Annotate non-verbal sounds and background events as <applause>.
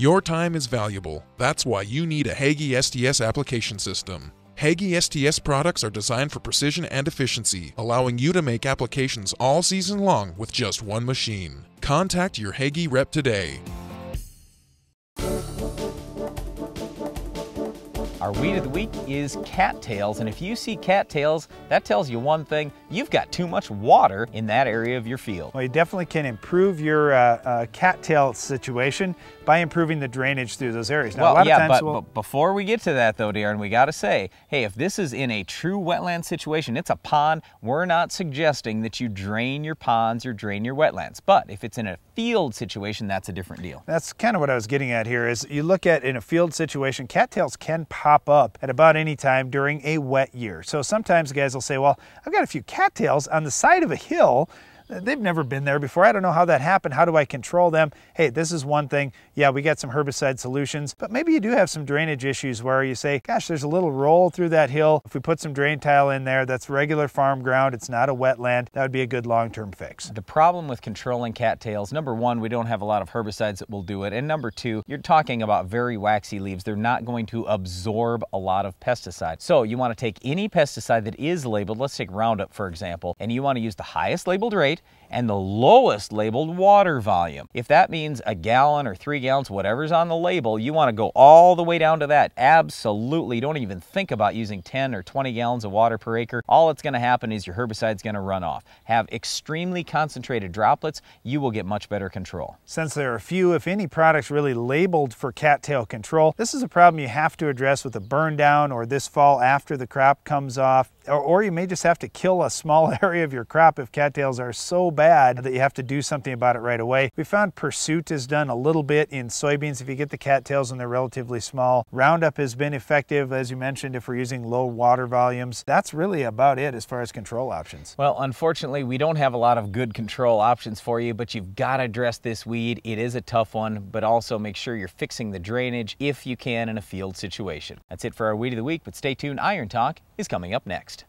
Your time is valuable. That's why you need a Hagee STS application system. Hagee STS products are designed for precision and efficiency, allowing you to make applications all season long with just one machine. Contact your Hagee rep today. Our weed of the week is cattails, and if you see cattails, that tells you one thing, you've got too much water in that area of your field. Well, you definitely can improve your uh, uh, cattail situation by improving the drainage through those areas. Now, well, yeah, but, we'll... but, before we get to that though, Darren, we gotta say, hey, if this is in a true wetland situation, it's a pond, we're not suggesting that you drain your ponds or drain your wetlands. But if it's in a field situation, that's a different deal. That's kind of what I was getting at here, is you look at in a field situation, cattails can pop pop up at about any time during a wet year. So sometimes guys will say, well, I've got a few cattails on the side of a hill they've never been there before. I don't know how that happened. How do I control them? Hey, this is one thing. Yeah, we got some herbicide solutions, but maybe you do have some drainage issues where you say, gosh, there's a little roll through that hill. If we put some drain tile in there, that's regular farm ground. It's not a wetland. That would be a good long-term fix. The problem with controlling cattails, number one, we don't have a lot of herbicides that will do it. And number two, you're talking about very waxy leaves. They're not going to absorb a lot of pesticide. So you want to take any pesticide that is labeled, let's take Roundup for example, and you want to use the highest labeled rate and the lowest labeled water volume. If that means a gallon or three gallons, whatever's on the label, you want to go all the way down to that. Absolutely. Don't even think about using 10 or 20 gallons of water per acre. All that's going to happen is your herbicide's going to run off. Have extremely concentrated droplets. You will get much better control. Since there are few, if any, products really labeled for cattail control, this is a problem you have to address with a burn down or this fall after the crop comes off, or you may just have to kill a small <laughs> area of your crop if cattails are so bad that you have to do something about it right away. We found Pursuit has done a little bit in soybeans if you get the cattails and they're relatively small. Roundup has been effective, as you mentioned, if we're using low water volumes. That's really about it as far as control options. Well, unfortunately, we don't have a lot of good control options for you, but you've got to address this weed. It is a tough one, but also make sure you're fixing the drainage if you can in a field situation. That's it for our Weed of the Week, but stay tuned. Iron Talk is coming up next.